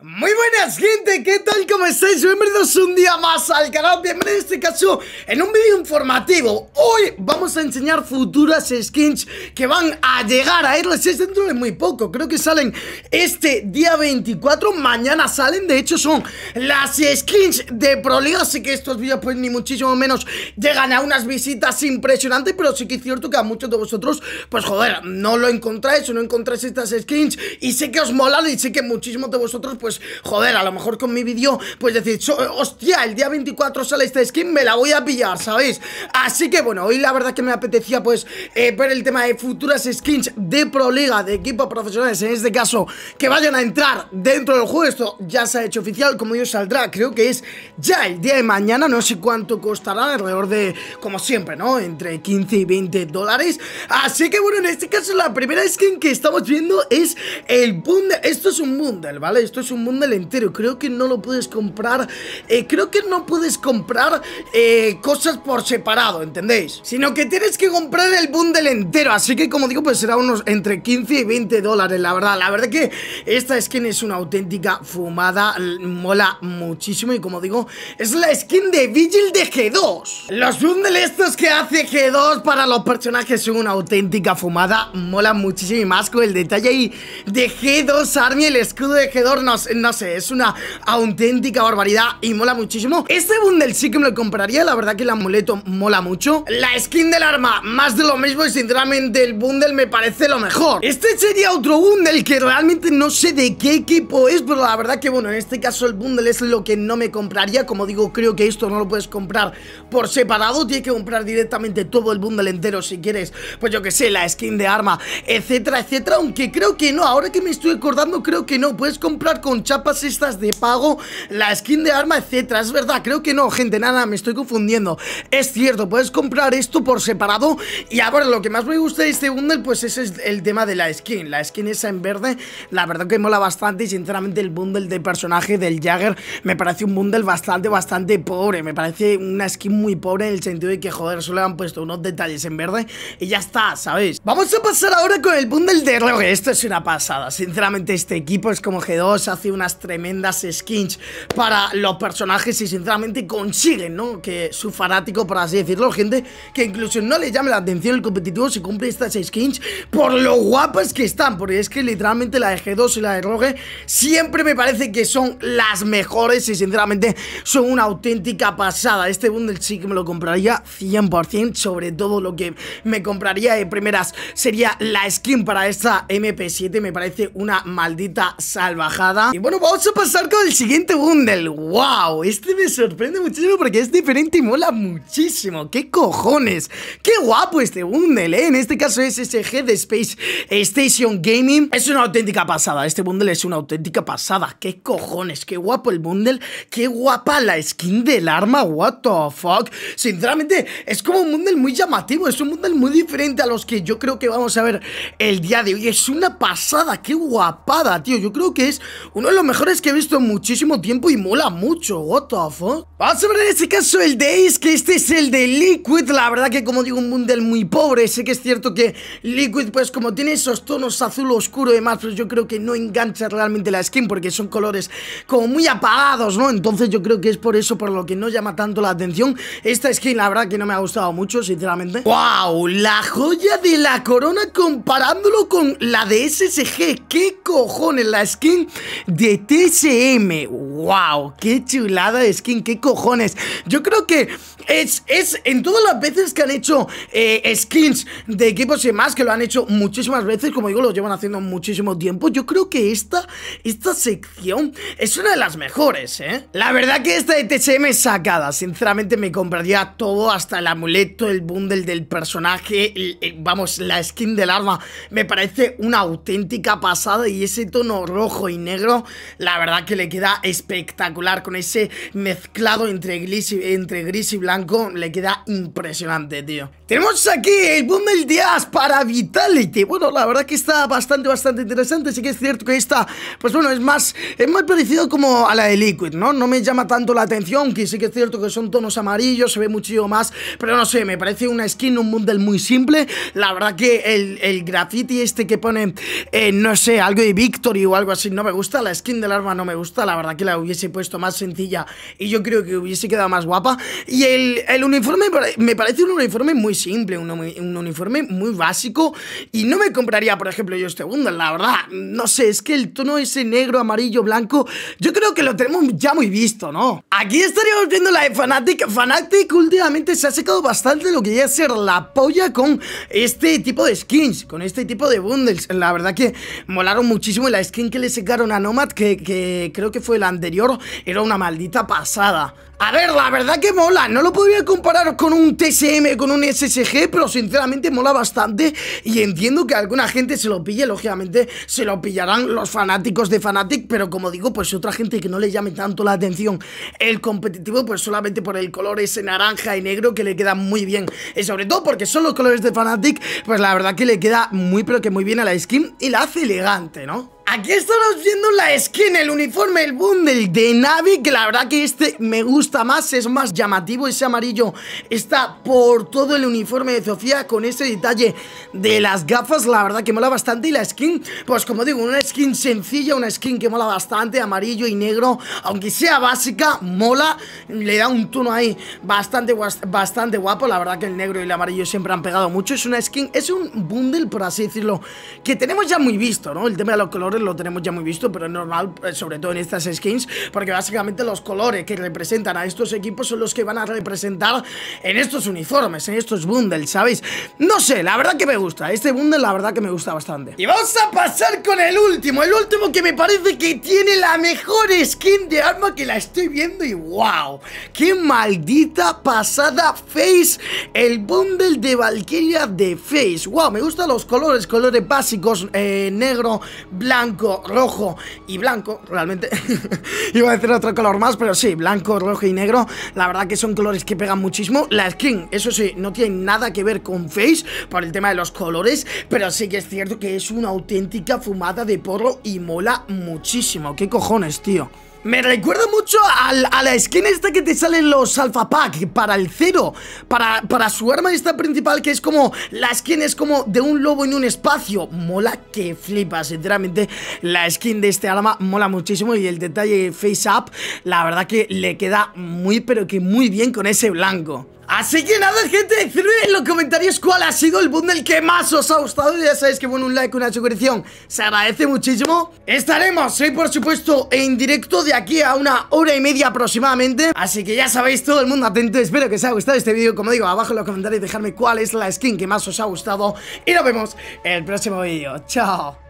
Muy buenas gente, ¿qué tal? ¿Cómo estáis? Bienvenidos un día más al canal, bienvenidos en este caso en un vídeo informativo Hoy vamos a enseñar futuras skins que van a llegar a es dentro de muy poco Creo que salen este día 24, mañana salen, de hecho son las skins de Pro League Así que estos vídeos pues ni muchísimo menos llegan a unas visitas impresionantes Pero sí que es cierto que a muchos de vosotros, pues joder, no lo encontráis o no encontráis estas skins Y sé que os molan y sé que muchísimos de vosotros pues pues, joder, a lo mejor con mi vídeo, pues decir, hostia, el día 24 sale esta skin, me la voy a pillar, ¿sabéis? Así que bueno, hoy la verdad que me apetecía pues eh, ver el tema de futuras skins de Pro Liga, de equipos profesionales, en este caso, que vayan a entrar dentro del juego. Esto ya se ha hecho oficial, como yo saldrá, creo que es ya el día de mañana, no sé cuánto costará, alrededor de, como siempre, ¿no? Entre 15 y 20 dólares. Así que bueno, en este caso la primera skin que estamos viendo es el bundle, esto es un bundle, ¿vale? Esto es un bundle entero. Creo que no lo puedes comprar. Eh, creo que no puedes comprar eh, cosas por separado, ¿entendéis? Sino que tienes que comprar el bundle entero. Así que, como digo, pues será unos entre 15 y 20 dólares, la verdad. La verdad que esta skin es una auténtica fumada. Mola muchísimo. Y como digo, es la skin de Vigil de G2. Los bundles estos que hace G2 para los personajes son una auténtica fumada. Mola muchísimo y más con el detalle ahí de G2 Army. El escudo de G2 nos no sé, es una auténtica barbaridad y mola muchísimo. Este bundle sí que me lo compraría, la verdad que el amuleto mola mucho. La skin del arma, más de lo mismo y sinceramente el bundle me parece lo mejor. Este sería otro bundle que realmente no sé de qué equipo es, pero la verdad que bueno, en este caso el bundle es lo que no me compraría. Como digo, creo que esto no lo puedes comprar por separado, tienes que comprar directamente todo el bundle entero si quieres, pues yo que sé, la skin de arma, etcétera, etcétera. Aunque creo que no, ahora que me estoy acordando, creo que no, puedes comprar con chapas estas de pago, la skin de arma, etcétera. Es verdad, creo que no, gente, nada, me estoy confundiendo. Es cierto, puedes comprar esto por separado. Y ahora lo que más me gusta de este bundle, pues ese es el tema de la skin. La skin esa en verde, la verdad que mola bastante. Y sinceramente, el bundle de personaje del Jagger me parece un bundle bastante, bastante pobre. Me parece una skin muy pobre en el sentido de que, joder, solo le han puesto unos detalles en verde y ya está, ¿sabéis? Vamos a pasar ahora con el bundle de Rogue, Esto es una pasada. Sinceramente, este equipo es como G2 hace unas tremendas skins para los personajes y sinceramente consiguen, ¿no? Que su fanático, por así decirlo, gente que incluso no le llame la atención el competitivo si cumple estas skins por lo guapas que están, porque es que literalmente la de G2 y la de Rogue siempre me parece que son las mejores y sinceramente son una auténtica pasada. Este bundle sí que me lo compraría 100%, sobre todo lo que me compraría de primeras sería la skin para esta MP7, me parece una maldita salvajada bueno, vamos a pasar con el siguiente bundle. ¡Wow! Este me sorprende muchísimo porque es diferente y mola muchísimo. ¡Qué cojones! ¡Qué guapo este bundle, eh! En este caso es SG de Space Station Gaming. Es una auténtica pasada. Este bundle es una auténtica pasada. ¡Qué cojones! ¡Qué guapo el bundle! ¡Qué guapa la skin del arma! ¡What the fuck! Sinceramente, es como un bundle muy llamativo. Es un bundle muy diferente a los que yo creo que vamos a ver el día de hoy. Es una pasada. ¡Qué guapada, tío! Yo creo que es uno de los mejores que he visto en muchísimo tiempo y mola mucho, what the fuck. Vamos a ver en este caso el de Ace, que este es el de Liquid. La verdad que como digo, un bundle muy pobre. Sé que es cierto que Liquid, pues como tiene esos tonos azul oscuro y demás, pues yo creo que no engancha realmente la skin porque son colores como muy apagados, ¿no? Entonces yo creo que es por eso por lo que no llama tanto la atención. Esta skin la verdad que no me ha gustado mucho, sinceramente. ¡Wow! La joya de la corona comparándolo con la de SSG. ¿Qué cojones? La skin de TCM. ¡Wow! ¡Qué chulada de skin! ¡Qué cojones! Yo creo que es, en todas las veces que han hecho eh, skins de equipos y más, que lo han hecho muchísimas veces, como digo, lo llevan haciendo muchísimo tiempo, yo creo que esta, esta sección es una de las mejores, ¿eh? La verdad que esta de TSM es sacada. Sinceramente me compraría todo, hasta el amuleto, el bundle del personaje, vamos, la skin del arma. Me parece una auténtica pasada y ese tono rojo y negro la verdad que le queda espectacular con ese mezclado entre gris y, entre gris y blanco, le queda impresionante, tío. Tenemos aquí el bundle de as para Vitality. Bueno, la verdad que está bastante, bastante interesante. Sí que es cierto que esta, pues bueno, es más, es más parecido como a la de Liquid, ¿no? No me llama tanto la atención, que sí que es cierto que son tonos amarillos, se ve muchísimo más, pero no sé, me parece una skin, un bundle muy simple. La verdad que el, graffiti este que pone, eh, no sé, algo de Victory o algo así, no me gusta la skin del arma no me gusta, la verdad que la hubiese puesto más sencilla y yo creo que hubiese quedado más guapa. Y el, uniforme me parece un uniforme muy simple, un, uniforme muy básico y no me compraría, por ejemplo, yo este bundle, la verdad. No sé, es que el tono ese negro, amarillo, blanco, yo creo que lo tenemos ya muy visto, ¿no? Aquí estaríamos viendo la de Fanatic. Fanatic últimamente se ha secado bastante lo que ya es ser la polla con este tipo de skins, con este tipo de bundles. La verdad que molaron muchísimo la skin que le secaron a Noma que, creo que fue el anterior, era una maldita pasada. A ver, la verdad que mola, no lo podría comparar con un TSM, con un SSG, pero sinceramente mola bastante y entiendo que alguna gente se lo pille, lógicamente se lo pillarán los fanáticos de Fnatic, pero como digo, pues otra gente que no le llame tanto la atención el competitivo, pues solamente por el color ese naranja y negro que le queda muy bien, y eh, sobre todo porque son los colores de Fnatic pues la verdad que le queda muy pero que muy bien a la skin y la hace elegante, ¿no? Aquí estamos viendo la skin, el uniforme, el bundle de Navi Que la verdad que este me gusta más, es más llamativo Ese amarillo está por todo el uniforme de Sofía Con ese detalle de las gafas, la verdad que mola bastante Y la skin, pues como digo, una skin sencilla Una skin que mola bastante, amarillo y negro Aunque sea básica, mola Le da un tono ahí bastante, bastante guapo La verdad que el negro y el amarillo siempre han pegado mucho Es una skin, es un bundle, por así decirlo Que tenemos ya muy visto, ¿no? El tema de los colores lo tenemos ya muy visto, pero es normal, eh, sobre todo en estas skins, porque básicamente los colores que representan a estos equipos son los que van a representar en estos uniformes, en estos bundles, ¿sabéis? No sé, la verdad que me gusta, este bundle la verdad que me gusta bastante. Y vamos a pasar con el último, el último que me parece que tiene la mejor skin de arma que la estoy viendo y wow, qué maldita pasada Face, el bundle de Valkyria de Face, wow, me gustan los colores, colores básicos, eh, negro, blanco, blanco, rojo y blanco, realmente iba a decir otro color más, pero sí, blanco, rojo y negro, la verdad que son colores que pegan muchísimo, la skin, eso sí, no tiene nada que ver con Face por el tema de los colores, pero sí que es cierto que es una auténtica fumada de porro y mola muchísimo, qué cojones, tío. Me recuerda mucho a la skin esta que te salen los Alpha Pack para el cero, para, para su arma esta principal que es como, la skin es como de un lobo en un espacio. Mola que flipa, sinceramente, la skin de este arma mola muchísimo y el detalle face up, la verdad que le queda muy pero que muy bien con ese blanco. Así que nada, gente, decidme en los comentarios cuál ha sido el bundle que más os ha gustado. Ya sabéis que, bueno, un like, una suscripción se agradece muchísimo. Estaremos, hoy por supuesto, en directo de aquí a una hora y media aproximadamente. Así que ya sabéis, todo el mundo atento. Espero que os haya gustado este vídeo. Como digo, abajo en los comentarios dejadme cuál es la skin que más os ha gustado. Y nos vemos en el próximo vídeo. Chao.